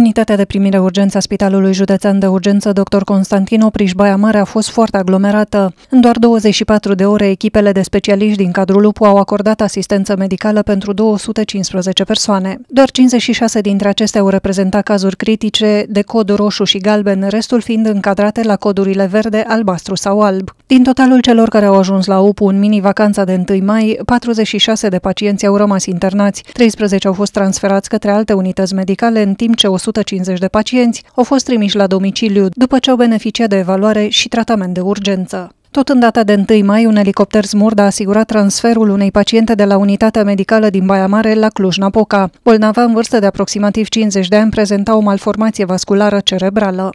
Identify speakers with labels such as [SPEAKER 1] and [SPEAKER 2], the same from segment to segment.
[SPEAKER 1] Unitatea de primire urgență a Spitalului Județean de Urgență Dr. Constantin Opriș Baia Mare a fost foarte aglomerată. În doar 24 de ore, echipele de specialiști din cadrul UPU au acordat asistență medicală pentru 215 persoane. Doar 56 dintre acestea au reprezentat cazuri critice de cod roșu și galben, restul fiind încadrate la codurile verde, albastru sau alb. Din totalul celor care au ajuns la UPU în mini-vacanța de 1 mai, 46 de pacienți au rămas internați, 13 au fost transferați către alte unități medicale, în timp ce 100 150 de pacienți au fost trimiși la domiciliu după ce au beneficiat de evaluare și tratament de urgență. Tot în data de 1 mai, un elicopter smurd a asigurat transferul unei paciente de la unitatea medicală din Baia Mare la Cluj-Napoca. Bolnava în vârstă de aproximativ 50 de ani prezenta o malformație vasculară cerebrală.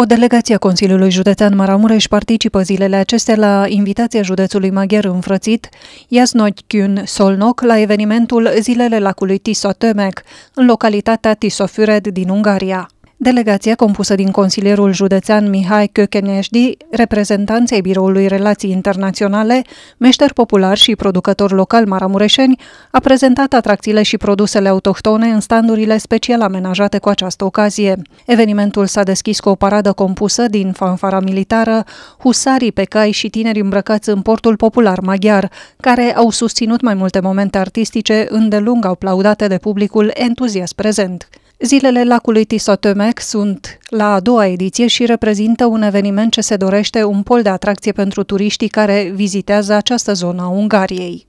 [SPEAKER 1] O delegație a Consiliului Județean Maramureș participă zilele acestea la invitația județului maghiar înfrățit Iasnochiun Solnok la evenimentul Zilele Lacului Tisotemec, în localitatea Tisofured din Ungaria. Delegația compusă din consilierul județean Mihai Căcheneșdi, reprezentanței Biroului Relații Internaționale, meșter popular și producător local maramureșeni, a prezentat atracțiile și produsele autohtone în standurile special amenajate cu această ocazie. Evenimentul s-a deschis cu o paradă compusă din fanfara militară, husarii pe cai și tineri îmbrăcați în portul popular maghiar, care au susținut mai multe momente artistice îndelung aplaudate de publicul entuziast prezent. Zilele lacului Tisotomec sunt la a doua ediție și reprezintă un eveniment ce se dorește un pol de atracție pentru turiștii care vizitează această zonă a Ungariei.